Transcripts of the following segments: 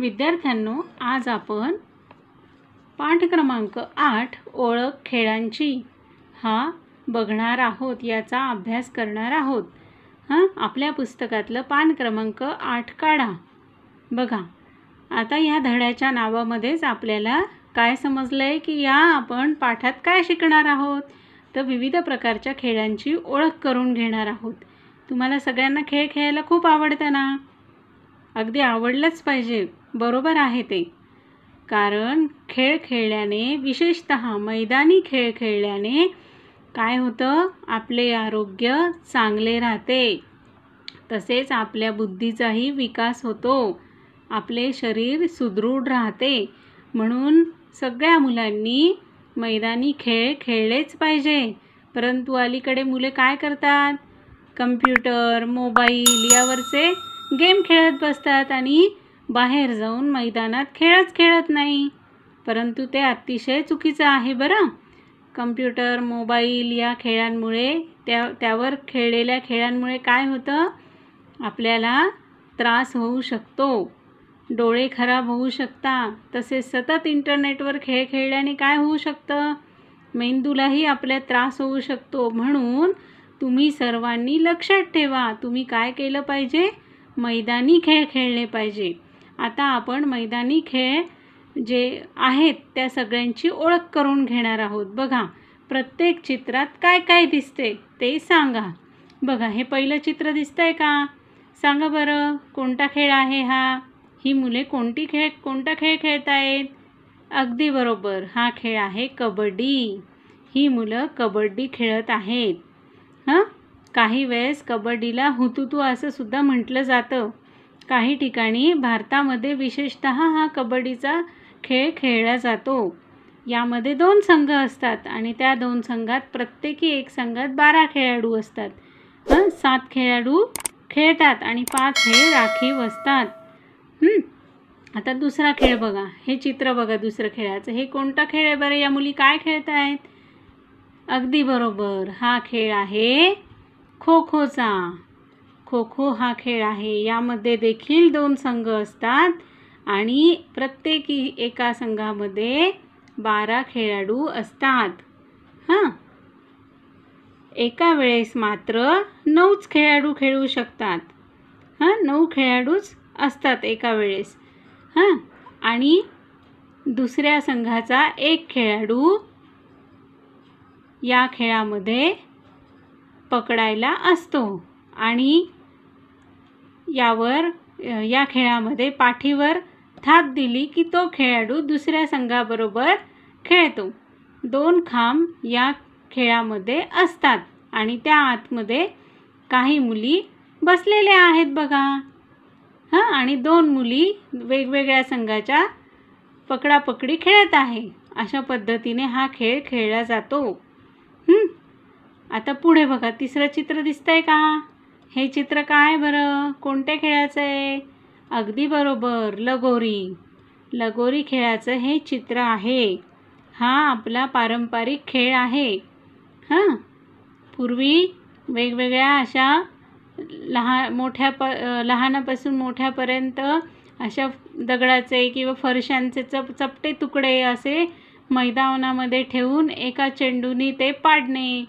विद्यार्थ्यांनो आज आपण पाठ क्रमांक आठ ओळख खेळांची हा बघणार आहोत याचा अभ्यास करणार आहोत हां आपल्या पुस्तकातलं पान क्रमांक आठ काढा बघा आता या धड्याच्या नावामध्येच आपल्याला काय समजलं आहे की या आपण पाठात काय शिकणार आहोत तर विविध प्रकारच्या खेळांची ओळख करून घेणार आहोत तुम्हाला सगळ्यांना खेळ खेळायला खूप आवडतं ना अगदी आवडलंच पाहिजे बरोबर आहे ते कारण खेळ खेळल्याने विशेषत मैदानी खेळ खेळल्याने काय होतं आपले आरोग्य चांगले राहते तसेच आपल्या बुद्धीचाही विकास होतो आपले शरीर सुदृढ राहते म्हणून सगळ्या मुलांनी मैदानी खेळ खेळलेच पाहिजे परंतु अलीकडे मुले काय करतात कम्प्युटर मोबाईल यावरचे गेम खेळत बसतात आणि बाहेर जाऊन मैदानात खेळच खेळत नाही परंतु ते अतिशय चुकीचं आहे बरं कम्प्युटर मोबाईल या खेळांमुळे त्या त्यावर खेळलेल्या खेळांमुळे काय होतं आपल्याला त्रास होऊ शकतो डोळे खराब होऊ शकता तसेच सतत इंटरनेटवर खेळ खेळल्याने काय होऊ शकतं मेंदूलाही आपल्या त्रास होऊ शकतो म्हणून तुम्ही सर्वांनी लक्षात ठेवा तुम्ही काय केलं पाहिजे मैदानी खेळ खेळले पाहिजे आता आपण मैदानी खेळ जे आहेत त्या सगळ्यांची ओळख करून घेणार आहोत बघा प्रत्येक चित्रात काय काय दिसते ते सांगा बघा हे पहिलं चित्र दिसतं आहे का सांगा बरं कोणता खेळ आहे हा ही मुले कोणती खेळ कोणता खेळ खेळत आहेत अगदी बरोबर हा खेळ आहे कबड्डी ही मुलं कबड्डी खेळत आहेत हां काही वेळेस कबड्डीला हुतुतू असं सुद्धा म्हटलं जातं काही ठिकाणी भारतामध्ये विशेषत हा कबड्डीचा खेळ खेळला जातो यामध्ये दोन संघ असतात आणि त्या दोन संघात प्रत्येकी एक संघात बारा खेळाडू असतात सात खेळाडू खेळतात आणि पाच हे राखीव असतात आता दुसरा खेळ बघा हे चित्र बघा दुसरं खेळाचं हे कोणता खेळ आहे बरं या मुली काय खेळत आहेत अगदी बरोबर हा खेळ आहे खो खोचा खो खो हा खेळ आहे यामध्ये देखील दोन संघ असतात आणि प्रत्येकी एका संघामध्ये बारा खेळाडू असतात हां एका वेळेस मात्र नऊच खेळाडू खेळू शकतात हां नऊ खेळाडूच असतात एका वेळेस हां आणि दुसऱ्या संघाचा एक खेळाडू या खेळामध्ये पकडायला असतो आणि यावर या खेळामध्ये पाठीवर थाप दिली की तो खेळाडू दुसऱ्या संघाबरोबर खेळतो दोन खांब या खेळामध्ये असतात आणि त्या आतमध्ये काही मुली बसलेल्या आहेत बघा हां आणि दोन मुली वेगवेगळ्या संघाच्या पकडापकडी खेळत आहे अशा पद्धतीने हा खेळ खेळला जातो आता पुढे बघा तिसरं चित्र दिसतं आहे का हे चित्र काय बरं कोणत्या खेळाचं आहे अगदी बरोबर लगोरी लगोरी खेळाचं हे चित्र आहे हा आपला पारंपरिक खेळ आहे हां पूर्वी वेगवेगळ्या अशा लहान मोठ्या प लहानापासून मोठ्यापर्यंत अशा दगडाचे किंवा फरशांचे चप चपटे तुकडे असे मैदानामध्ये ठेवून एका चेंडूनी ते पाडणे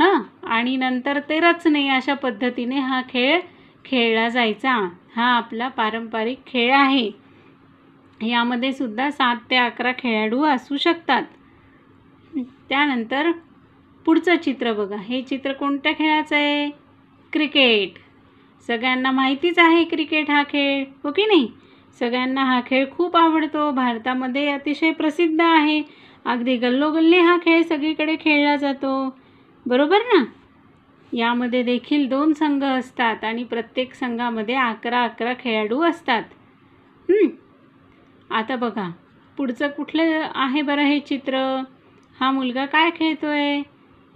हां आणि नंतर ते रचणे अशा पद्धतीने हा खेळ खेळला जायचा हा आपला पारंपरिक खेळ आहे यामध्ये सुद्धा सात ते अकरा खेळाडू असू शकतात त्यानंतर पुढचं चित्र बघा हे चित्र कोणत्या खेळाचं आहे क्रिकेट सगळ्यांना माहितीच आहे क्रिकेट हा खेळ हो की नाही सगळ्यांना हा खेळ खूप आवडतो भारतामध्ये अतिशय प्रसिद्ध आहे अगदी गल्लोगल्ली हा खेळ सगळीकडे खेळला जातो बरोबर ना यामध्ये देखील दोन संघ असतात आणि प्रत्येक संघामध्ये अकरा अकरा खेळाडू असतात आता बघा पुढचं कुठलं आहे बरं हे चित्र हा मुलगा काय खेळतो आहे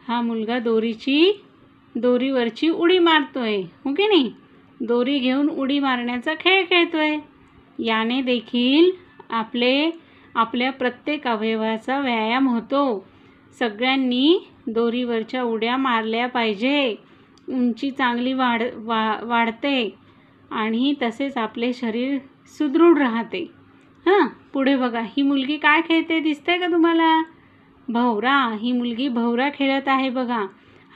हा मुलगा दोरीची दोरीवरची उडी मारतो आहे हो की नाही दोरी घेऊन उडी मारण्याचा खेळ खेळतो आहे याने देखील आपले आपल्या प्रत्येक अवयवाचा व्यायाम होतो सगळ्यांनी दोरीवरच्या उड्या मारल्या पाहिजे उंची चांगली वाढ वा वाढते आणि तसेच आपले शरीर सुदृढ राहते हां पुढे बघा ही मुलगी काय खेळते दिसते का तुम्हाला भवरा ही मुलगी भवरा खेळत आहे बघा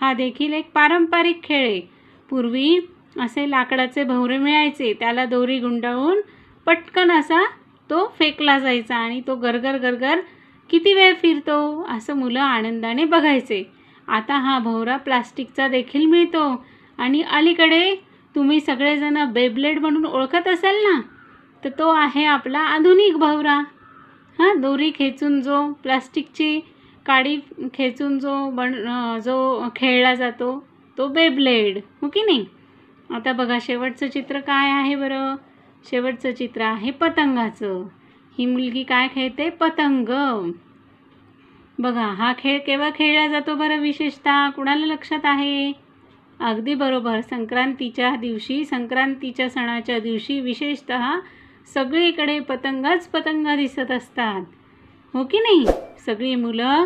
हा देखील एक पारंपरिक खेळ आहे पूर्वी असे लाकडाचे भवरे मिळायचे त्याला दोरी गुंडाळून पटकन असा तो फेकला जायचा आणि तो गरगर गरगर किती वेळ फिरतो असं मुलं आनंदाने बघायचे आता हा भोवरा प्लास्टिकचा देखील मिळतो आणि अलीकडे तुम्ही सगळेजण बेबलेट म्हणून ओळखत असाल ना तर तो आहे आपला आधुनिक भवरा हां दोरी खेचून जो प्लास्टिकची काडी खेचून जो बन जो खेळला जातो तो बेब्लेड हो की नाही आता बघा शेवटचं चित्र काय आहे बरं शेवटचं चित्र आहे पतंगाचं ही मुलगी काय खेळते पतंग बघा हा खेळ केव्हा खेळला जातो बरं विशेषतः कुणाला लक्षात आहे अगदी बरोबर संक्रांतीच्या दिवशी संक्रांतीच्या सणाच्या दिवशी विशेषत सगळीकडे पतंगच पतंग दिसत असतात हो की नाही सगळी मुलं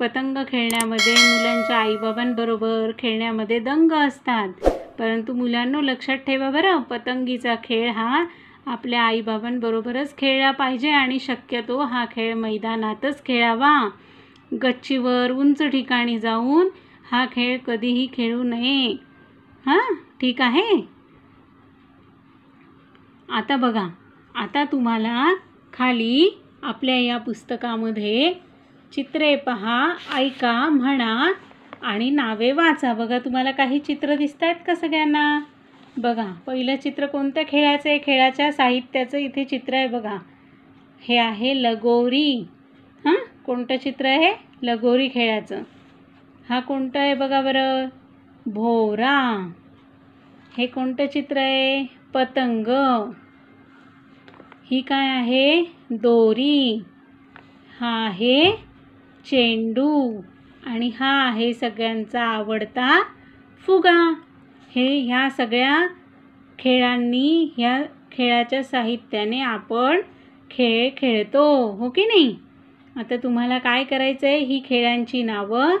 पतंग खेळण्यामध्ये मुलांच्या आईबाबांबरोबर खेळण्यामध्ये दंग असतात परंतु मुलांनो लक्षात ठेवा बरं पतंगीचा खेळ हा आपल्या आईबाबांबरोबरच खेळला पाहिजे आणि शक्यतो हा खेळ मैदानातच खेळावा गच्चीवर उंच ठिकाणी जाऊन हा खेळ कधीही खेळू नये हां ठीक आहे आता बघा आता तुम्हाला खाली आपल्या या पुस्तकामध्ये चित्रे पहा ऐका म्हणा आणि नावे वाचा बघा तुम्हाला काही चित्र दिसत आहेत का सगळ्यांना बघा पहिलं चित्र कोणत्या खेळाचं आहे खेळाच्या साहित्याचं इथे चित्र आहे बघा हे आहे लगोरी हां कोणतं चित्र आहे लगोरी खेळाचं हा कोणतं आहे बघा बरं भोवरा हे कोणतं चित्र आहे पतंग ही काय आहे दोरी हा आहे चेंडू आणि हा आहे सगळ्यांचा आवडता फुगा हे ह्या सगळ्या खेळांनी ह्या खेळाच्या साहित्याने आपण खेळ खेळतो हो की नाही आता तुम्हाला काय करायचं आहे ही खेळांची नावं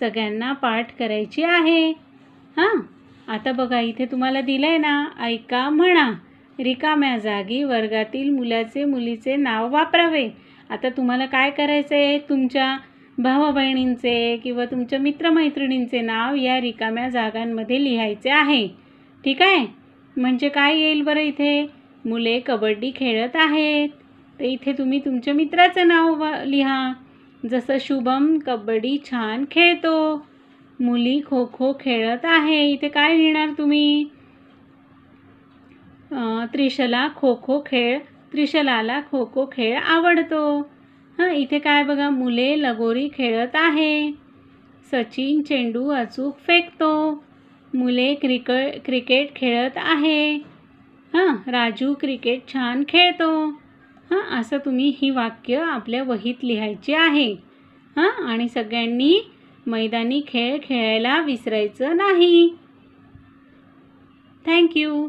सगळ्यांना पाठ करायची आहे हां आता बघा इथे तुम्हाला दिलं आहे ना ऐका म्हणा रिकाम्या जागी वर्गातील मुलाचे मुलीचे नाव वापरावे आता तुम्हाला काय करायचं आहे तुमच्या भावा बहिणींचे किंवा तुमच्या मित्रमैत्रिणींचे नाव या रिकाम्या जागांमध्ये लिहायचे आहे ठीक आहे म्हणजे काय येईल बरं इथे मुले कबड्डी खेळत आहेत तर इथे तुम्ही तुमच्या मित्राचं नाव लिहा जसं शुभम कबड्डी छान खेळतो मुली खो खो खेळत आहे इथे काय लिहिणार तुम्ही त्रिशला खो खो खेळ त्रिशलाला खो खो खेळ आवडतो हां इथे काय बघा मुले लगोरी खेळत आहे सचिन चेंडू अचूक फेकतो मुले क्रिक क्रिकेट खेळत आहे हां राजू क्रिकेट छान खेळतो हां असं तुम्ही ही वाक्य आपल्या वहीत लिहायची आहे हां आणि सगळ्यांनी मैदानी खेळ खेळायला विसरायचं नाही थँक्यू